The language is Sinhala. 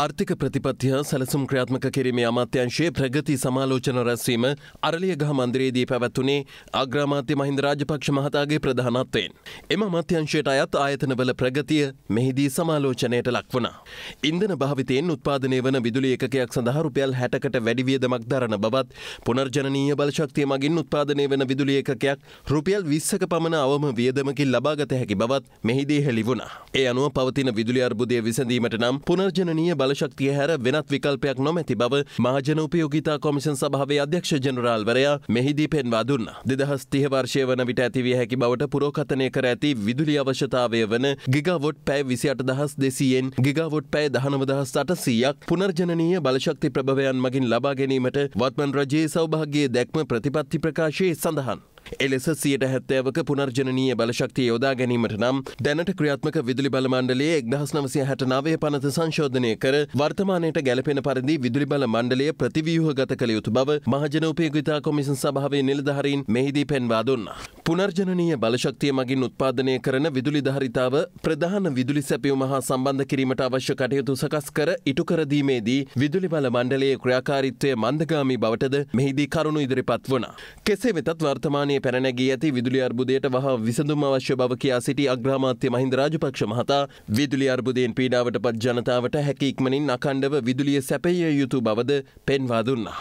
ආර්ථික ප්‍රතිපත්ති සැලසුම් ක්‍රියාත්මක කිරීමේ අමාත්‍යංශයේ ප්‍රගති සමාලෝචන රැස්වීම අරලියගහ මන්දිරයේදී පැවැත්වුණේ අග්‍රාමාත්‍ය මහින්ද රාජපක්ෂ මහතාගේ ප්‍රධානත්වයෙන්. එම අමාත්‍යංශයට අයත් ආයතනවල ප්‍රගතිය මෙහිදී සමාලෝචනයට ලක් වුණා. ඉන්ධන භාවිතයෙන් උත්පාදනය වන විදුලි එකකයක් සඳහා රුපියල් 60කට වැඩි වියදමක් දරන බවත් පුනර්ජනනීය බලශක්තිය මගින් උත්පාදනය වන විදුලි එකකයක් රුපියල් 20ක පමණ අවම වියදමකින් ලබාගත හැකි බවත් මෙහිදී හෙළි වුණා. ඒ අනුව පවතින විදුලි අර්බුදය විසඳීමට නම් පුනර්ජනනීය බලශක්තිය හැර වෙනත් විකල්පයක් නොමැති බව මහජනූපයෝගිතා කොමිෂන් සභාවේ අධ්‍යක්ෂ ජනරාල්වරයා මෙහිදී පෙන්වා දුන්න. දෙදහස් තිහ වර්ෂය වන විට ඇතිවිය හැකි බවට පුරෝකතනය කර ඇති විදුලි අවශ්‍යතාවය වන ගිගවොට් පැෑ විසි අට දහස් දෙසියෙන් ගිගවොට් පැෑ දහනවදහස් අට සීයක් පුනර්ජනීය බලශක්ති ප්‍රභවයන් මගින් ලබා ගැනීමට වත්මන් රජයේ සෞභාගයේ දැක්ම ප්‍රතිපත්ති ප්‍රකාශයේ සඳහන්. එලෙස සියට හැත්තෑවක පුනර්ජනීය බලශක්තිය යොදා ගැනීමට නම් දැනට ක්‍රියාත්මක විදුලි බලමණ්ඩලයේ එක්දහස් නවසය හැට නාවය පනත සංශෝධනය කර වර්තමානයට ගැලපෙන පරිදි විදුලි බල මණ්ඩලය ප්‍රතිවියහ ගත කළ යුතු බව මහජනෝපයගතා කොමිසන් සභාවේ නිලධහරින් මෙහිදී පෙන්වා දුන්න. පුනර්ජනීය බලශක්තිය මගින් උත්පාදනය කරන විදුලි ධරිතාව ප්‍රධාන විදුලි සැපියුම හා සම්බන්ධ කිරීමට අවශ්‍ය කටයුතු සකස් කර ඉටු කරදීමේදී විදුලි බල මණ්ඩලයේ ක්‍රියාකාරිත්වය මන්දගාමී බවටද මෙහිදී කරුණු ඉදිරිපත් වුණ. කෙසේ වෙතත් වර්තමාන ස්ථානය පැනැගී ඇති විදුලි අර්බුදයට වහා විසඳුම් අවශ්‍ය බව කියා සිටි අග්‍රාමාත්‍ය මහින්ද රාජපක්ෂ මහතා විදුලි අර්බුදයෙන් පීඩාවට පත් ජනතාවට හැකි ඉක්මනින් අඛණ්ඩව විදුලිය සැපයිය යුතු බවද පෙන්වා දුන්නා.